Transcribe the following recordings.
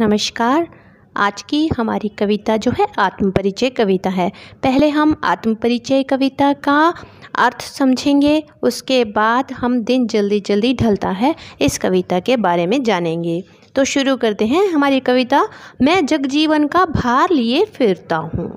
नमस्कार आज की हमारी कविता जो है आत्मपरिचय कविता है पहले हम आत्मपरिचय कविता का अर्थ समझेंगे उसके बाद हम दिन जल्दी जल्दी ढलता है इस कविता के बारे में जानेंगे तो शुरू करते हैं हमारी कविता मैं जग जीवन का भार लिए फिरता हूँ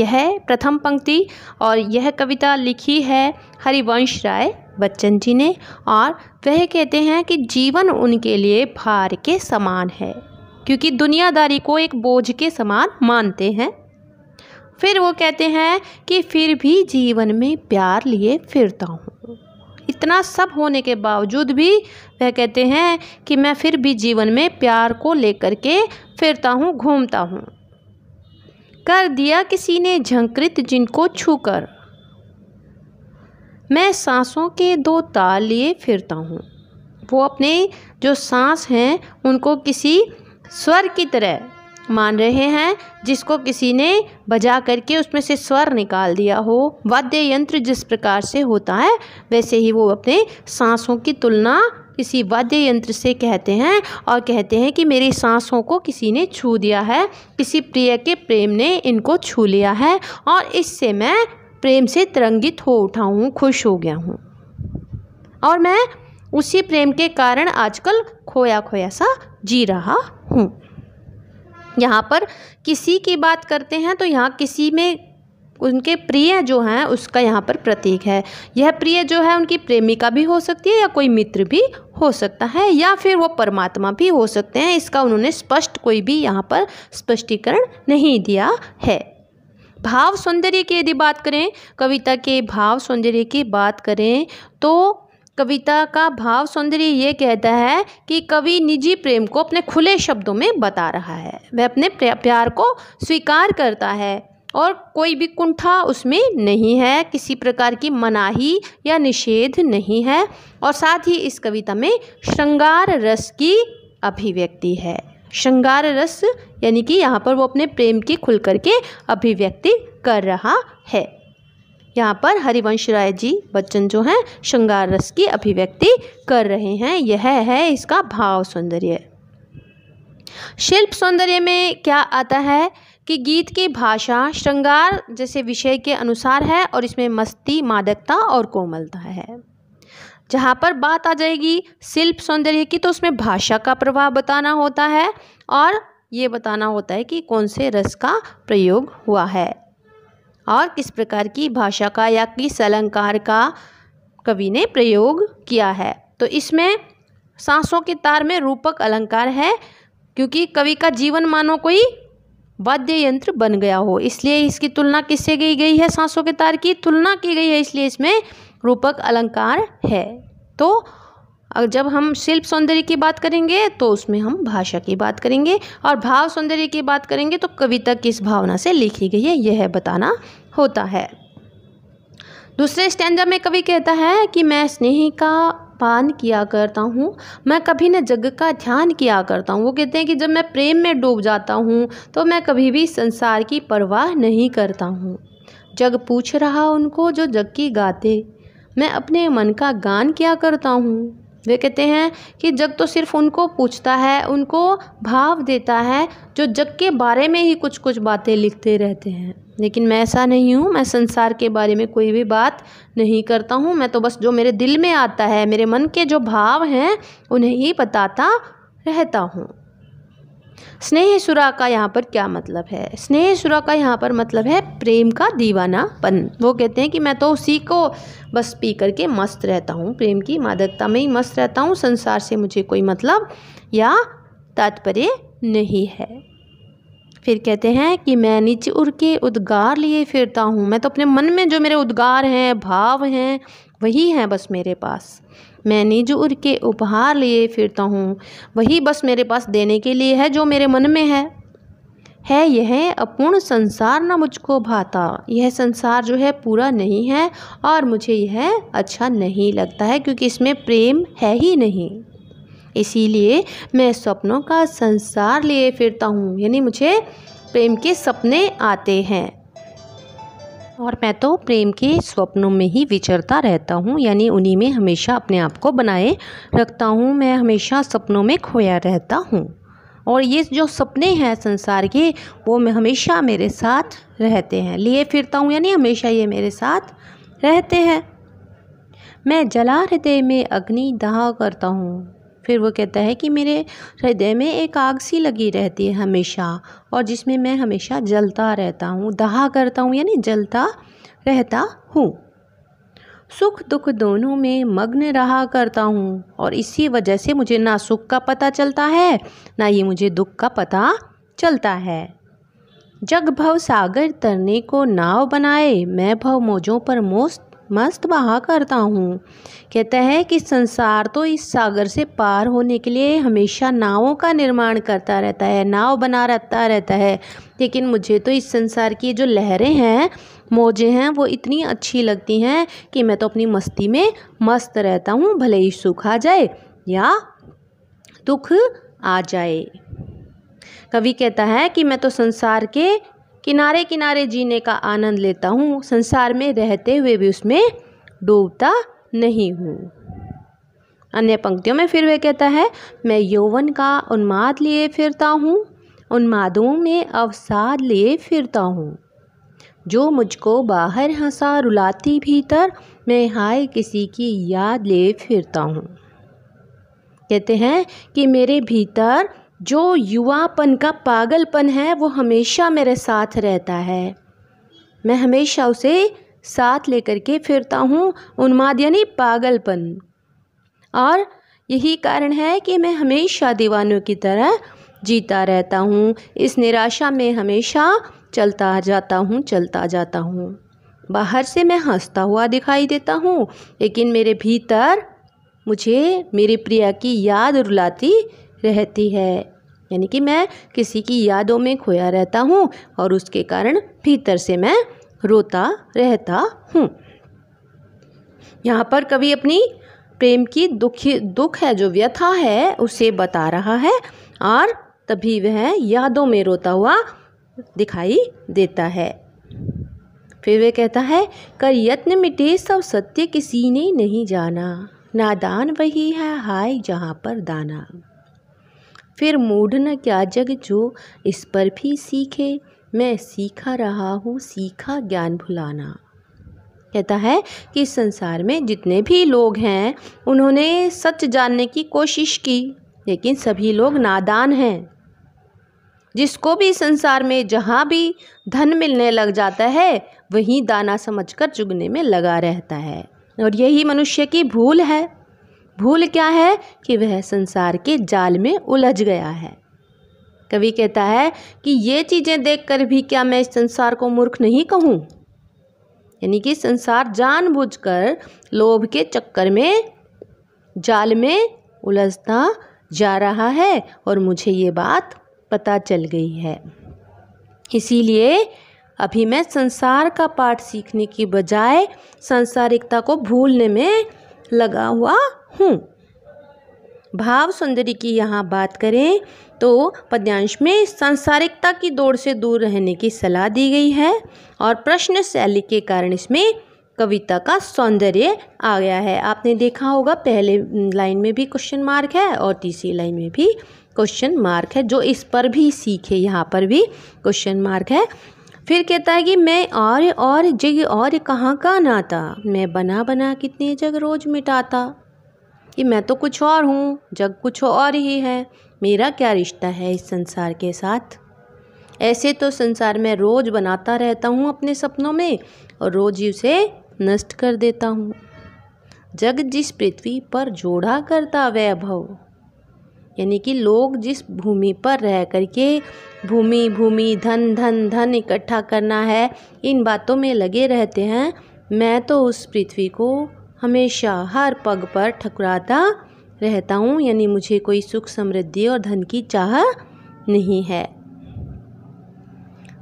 यह प्रथम पंक्ति और यह कविता लिखी है हरिवंश राय बच्चन जी ने और वह कहते हैं कि जीवन उनके लिए भार के समान है क्योंकि दुनियादारी को एक बोझ के समान मानते हैं फिर वो कहते हैं कि फिर भी जीवन में प्यार लिए फिरता हूँ इतना सब होने के बावजूद भी वह कहते हैं कि मैं फिर भी जीवन में प्यार को लेकर के फिरता हूँ घूमता हूँ कर दिया किसी ने झंकृत जिनको छूकर मैं सांसों के दो ताल लिए फिरता हूँ वो अपने जो सांस हैं उनको किसी स्वर की तरह मान रहे हैं जिसको किसी ने बजा करके उसमें से स्वर निकाल दिया हो वाद्य यंत्र जिस प्रकार से होता है वैसे ही वो अपने सांसों की तुलना किसी वाद्य यंत्र से कहते हैं और कहते हैं कि मेरी सांसों को किसी ने छू दिया है किसी प्रिय के प्रेम ने इनको छू लिया है और इससे मैं प्रेम से तरंगित हो उठा हूँ खुश हो गया हूँ और मैं उसी प्रेम के कारण आजकल खोया खोया सा जी रहा हूँ यहाँ पर किसी की बात करते हैं तो यहाँ किसी में उनके प्रिय जो हैं उसका यहाँ पर प्रतीक है यह प्रिय जो है उनकी प्रेमिका भी हो सकती है या कोई मित्र भी हो सकता है या फिर वो परमात्मा भी हो सकते हैं इसका उन्होंने स्पष्ट कोई भी यहाँ पर स्पष्टीकरण नहीं दिया है भाव सौंदर्य की यदि बात करें कविता के भाव सौंदर्य की बात करें तो कविता का भाव सौंदर्य ये कहता है कि कवि निजी प्रेम को अपने खुले शब्दों में बता रहा है वह अपने प्यार को स्वीकार करता है और कोई भी कुंठा उसमें नहीं है किसी प्रकार की मनाही या निषेध नहीं है और साथ ही इस कविता में श्रृंगार रस की अभिव्यक्ति है श्रृंगार रस यानी कि यहाँ पर वो अपने प्रेम की खुल करके अभिव्यक्ति कर रहा है यहाँ पर हरिवंश राय जी बच्चन जो हैं श्रृंगार रस की अभिव्यक्ति कर रहे हैं यह है इसका भाव सौंदर्य शिल्प सौंदर्य में क्या आता है कि गीत की भाषा श्रृंगार जैसे विषय के अनुसार है और इसमें मस्ती मादकता और कोमलता है जहाँ पर बात आ जाएगी शिल्प सौंदर्य की तो उसमें भाषा का प्रभाव बताना होता है और ये बताना होता है कि कौन से रस का प्रयोग हुआ है और किस प्रकार की भाषा का या किस अलंकार का कवि ने प्रयोग किया है तो इसमें सांसों के तार में रूपक अलंकार है क्योंकि कवि का जीवन मानो कोई वाद्य यंत्र बन गया हो इसलिए इसकी तुलना किससे की गई है सांसों के तार की तुलना की गई है इसलिए इसमें रूपक अलंकार है तो अगर जब हम शिल्प सौंदर्य की बात करेंगे तो उसमें हम भाषा की बात करेंगे और भाव सौंदर्य की बात करेंगे तो कविता किस भावना से लिखी गई है यह बताना होता है दूसरे स्टैंडर्ड में कवि कहता है कि मैं स्नेह का पान किया करता हूँ मैं कभी न जग का ध्यान किया करता हूँ वो कहते हैं कि जब मैं प्रेम में डूब जाता हूँ तो मैं कभी भी संसार की परवाह नहीं करता हूँ जग पूछ रहा उनको जो जग की गाते मैं अपने मन का गान किया करता हूँ वे कहते हैं कि जग तो सिर्फ उनको पूछता है उनको भाव देता है जो जग के बारे में ही कुछ कुछ बातें लिखते रहते हैं लेकिन मैं ऐसा नहीं हूँ मैं संसार के बारे में कोई भी बात नहीं करता हूँ मैं तो बस जो मेरे दिल में आता है मेरे मन के जो भाव हैं उन्हें ही बताता रहता हूँ स्नेह सुरा का यहाँ पर क्या मतलब है स्नेह सुरा का यहाँ पर मतलब है प्रेम का दीवानापन वो कहते हैं कि मैं तो उसी को बस पी करके मस्त रहता हूँ प्रेम की मादकता में ही मस्त रहता हूँ संसार से मुझे कोई मतलब या तात्पर्य नहीं है फिर कहते हैं कि मैं नीचे उड़ के उद्गार लिए फिरता हूँ मैं तो अपने मन में जो मेरे उद्गार हैं भाव हैं वही हैं बस मेरे पास मैंने जो उनके उपहार लिए फिरता हूँ वही बस मेरे पास देने के लिए है जो मेरे मन में है है यह अपूर्ण संसार ना मुझको भाता यह संसार जो है पूरा नहीं है और मुझे यह अच्छा नहीं लगता है क्योंकि इसमें प्रेम है ही नहीं इसीलिए मैं सपनों का संसार लिए फिरता हूँ यानी मुझे प्रेम के सपने आते हैं और मैं तो प्रेम के स्वप्नों में ही विचरता रहता हूँ यानी उन्हीं में हमेशा अपने आप को बनाए रखता हूँ मैं हमेशा सपनों में खोया रहता हूँ और ये जो सपने हैं संसार के वो मैं हमेशा मेरे साथ रहते हैं लिए फिरता हूँ यानी हमेशा ये मेरे साथ रहते हैं मैं जला हृदय में अग्नि दहा करता हूँ फिर वो कहता है कि मेरे हृदय में एक आग सी लगी रहती है हमेशा और जिसमें मैं हमेशा जलता रहता हूँ दहा करता हूँ यानी जलता रहता हूँ सुख दुख दोनों में मग्न रहा करता हूँ और इसी वजह से मुझे ना सुख का पता चलता है ना ये मुझे दुख का पता चलता है जग भव सागर तरने को नाव बनाए मैं भव मोजों पर मोस्त मस्त बहा करता हूँ कहता है कि संसार तो इस सागर से पार होने के लिए हमेशा नावों का निर्माण करता रहता है नाव बना रहता रहता है लेकिन मुझे तो इस संसार की जो लहरें हैं मोजे हैं वो इतनी अच्छी लगती हैं कि मैं तो अपनी मस्ती में मस्त रहता हूँ भले ही सुख आ जाए या दुख आ जाए कवि कहता है कि मैं तो संसार के किनारे किनारे जीने का आनंद लेता हूँ संसार में रहते हुए भी उसमें डूबता नहीं हूँ अन्य पंक्तियों में फिर वह कहता है मैं यौवन का उन्माद लिए फिरता हूँ उन्मादों में अवसाद लिए फिरता हूँ जो मुझको बाहर हंसा रुलाती भीतर मैं हाय किसी की याद लिए फिरता हूँ कहते हैं कि मेरे भीतर जो युवापन का पागलपन है वो हमेशा मेरे साथ रहता है मैं हमेशा उसे साथ लेकर के फिरता हूँ उन्माद यानी पागलपन और यही कारण है कि मैं हमेशा दीवानों की तरह जीता रहता हूँ इस निराशा में हमेशा चलता जाता हूँ चलता जाता हूँ बाहर से मैं हंसता हुआ दिखाई देता हूँ लेकिन मेरे भीतर मुझे मेरी प्रिया की याद रुलाती रहती है यानी कि मैं किसी की यादों में खोया रहता हूँ और उसके कारण भीतर से मैं रोता रहता हूँ यहाँ पर कवि अपनी प्रेम की दुखी दुख है जो व्यथा है उसे बता रहा है और तभी वह यादों में रोता हुआ दिखाई देता है फिर वह कहता है कर यत्न मिटे सब सत्य किसी ने नहीं जाना नादान वही है हाय जहाँ पर दाना फिर मूढ़ न क्या जग जो इस पर भी सीखे मैं सीखा रहा हूँ सीखा ज्ञान भुलाना कहता है कि संसार में जितने भी लोग हैं उन्होंने सच जानने की कोशिश की लेकिन सभी लोग नादान हैं जिसको भी संसार में जहाँ भी धन मिलने लग जाता है वहीं दाना समझकर चुगने में लगा रहता है और यही मनुष्य की भूल है भूल क्या है कि वह संसार के जाल में उलझ गया है कवि कहता है कि ये चीज़ें देखकर भी क्या मैं इस संसार को मूर्ख नहीं कहूँ यानी कि संसार जानबूझकर लोभ के चक्कर में जाल में उलझता जा रहा है और मुझे ये बात पता चल गई है इसीलिए अभी मैं संसार का पाठ सीखने की बजाय सांसारिकता को भूलने में लगा हुआ हूँ भाव सुंदरी की यहाँ बात करें तो पद्यांश में सांसारिकता की दौड़ से दूर रहने की सलाह दी गई है और प्रश्न शैली के कारण इसमें कविता का सौंदर्य आ गया है आपने देखा होगा पहले लाइन में भी क्वेश्चन मार्क है और तीसरी लाइन में भी क्वेश्चन मार्क है जो इस पर भी सीखे यहाँ पर भी क्वेश्चन मार्क है फिर कहता है कि मैं और और जग और कहाँ का नाता मैं बना बना कितने जग रोज मिटाता कि मैं तो कुछ और हूँ जग कुछ और ही है मेरा क्या रिश्ता है इस संसार के साथ ऐसे तो संसार में रोज़ बनाता रहता हूँ अपने सपनों में और रोज़ ही उसे नष्ट कर देता हूँ जग जिस पृथ्वी पर जोड़ा करता वैभव यानी कि लोग जिस भूमि पर रह करके भूमि भूमि धन धन धन इकट्ठा करना है इन बातों में लगे रहते हैं मैं तो उस पृथ्वी को हमेशा हर पग पर ठकुराता रहता हूँ यानी मुझे कोई सुख समृद्धि और धन की चाह नहीं है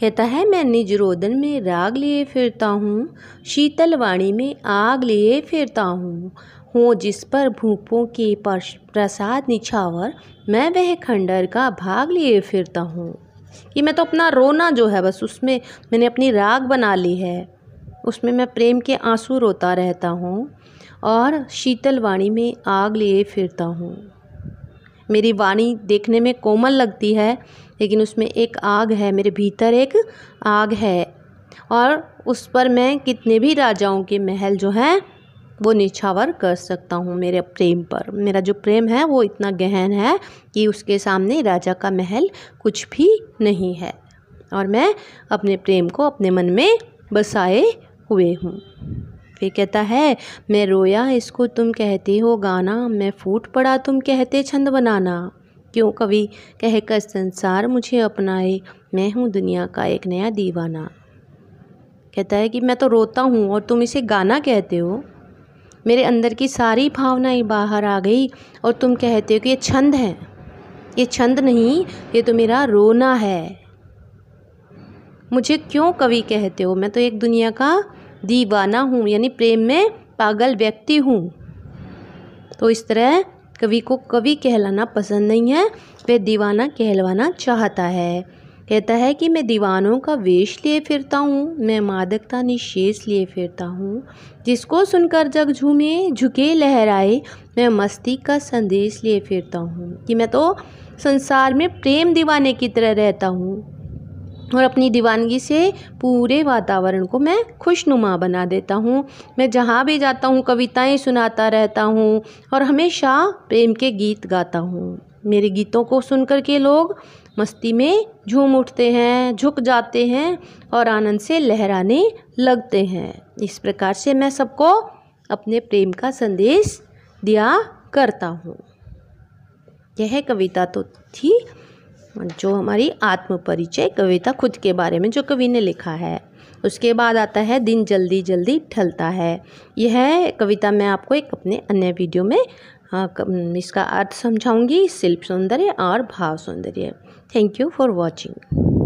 कहता है मैं निज रोदन में राग लिए फिरता हूँ शीतल वाणी में आग लिए फिरता हूँ हो जिस पर भूपों के प्रसाद निछावर मैं वह खंडर का भाग लिए फिरता हूँ कि मैं तो अपना रोना जो है बस उसमें मैंने अपनी राग बना ली है उसमें मैं प्रेम के आंसू रोता रहता हूँ और शीतल वाणी में आग लिए फिरता हूँ मेरी वाणी देखने में कोमल लगती है लेकिन उसमें एक आग है मेरे भीतर एक आग है और उस पर मैं कितने भी राजाओं के महल जो हैं वो निछावर कर सकता हूँ मेरे प्रेम पर मेरा जो प्रेम है वो इतना गहन है कि उसके सामने राजा का महल कुछ भी नहीं है और मैं अपने प्रेम को अपने मन में बसाए हुए हूँ फिर कहता है मैं रोया इसको तुम कहते हो गाना मैं फूट पड़ा तुम कहते छंद बनाना क्यों कवि कहकर संसार मुझे अपनाए मैं हूँ दुनिया का एक नया दीवाना कहता है कि मैं तो रोता हूँ और तुम इसे गाना कहते हो मेरे अंदर की सारी भावनाएं बाहर आ गई और तुम कहते हो कि ये छंद है ये छंद नहीं ये तो मेरा रोना है मुझे क्यों कवि कहते हो मैं तो एक दुनिया का दीवाना हूँ यानी प्रेम में पागल व्यक्ति हूँ तो इस तरह कवि को कवि कहलाना पसंद नहीं है वह दीवाना कहलवाना चाहता है कहता है कि मैं दीवानों का वेश लिए फिरता हूँ मैं मादकता निशेष लिए फिरता हूँ जिसको सुनकर जग झूमे झुके लहराए मैं मस्ती का संदेश लिए फिरता हूँ कि मैं तो संसार में प्रेम दीवाने की तरह रहता हूँ और अपनी दीवानगी से पूरे वातावरण को मैं खुशनुमा बना देता हूँ मैं जहाँ भी जाता हूँ कविताएँ सुनाता रहता हूँ और हमेशा प्रेम के गीत गाता हूँ मेरे गीतों को सुन कर के लोग मस्ती में झूम उठते हैं झुक जाते हैं और आनंद से लहराने लगते हैं इस प्रकार से मैं सबको अपने प्रेम का संदेश दिया करता हूँ यह कविता तो थी जो हमारी आत्म परिचय कविता खुद के बारे में जो कवि ने लिखा है उसके बाद आता है दिन जल्दी जल्दी ढलता है यह कविता मैं आपको एक अपने अन्य वीडियो में इसका अर्थ समझाऊंगी शिल्प सौंदर्य और भाव सौंदर्य थैंक यू फॉर वॉचिंग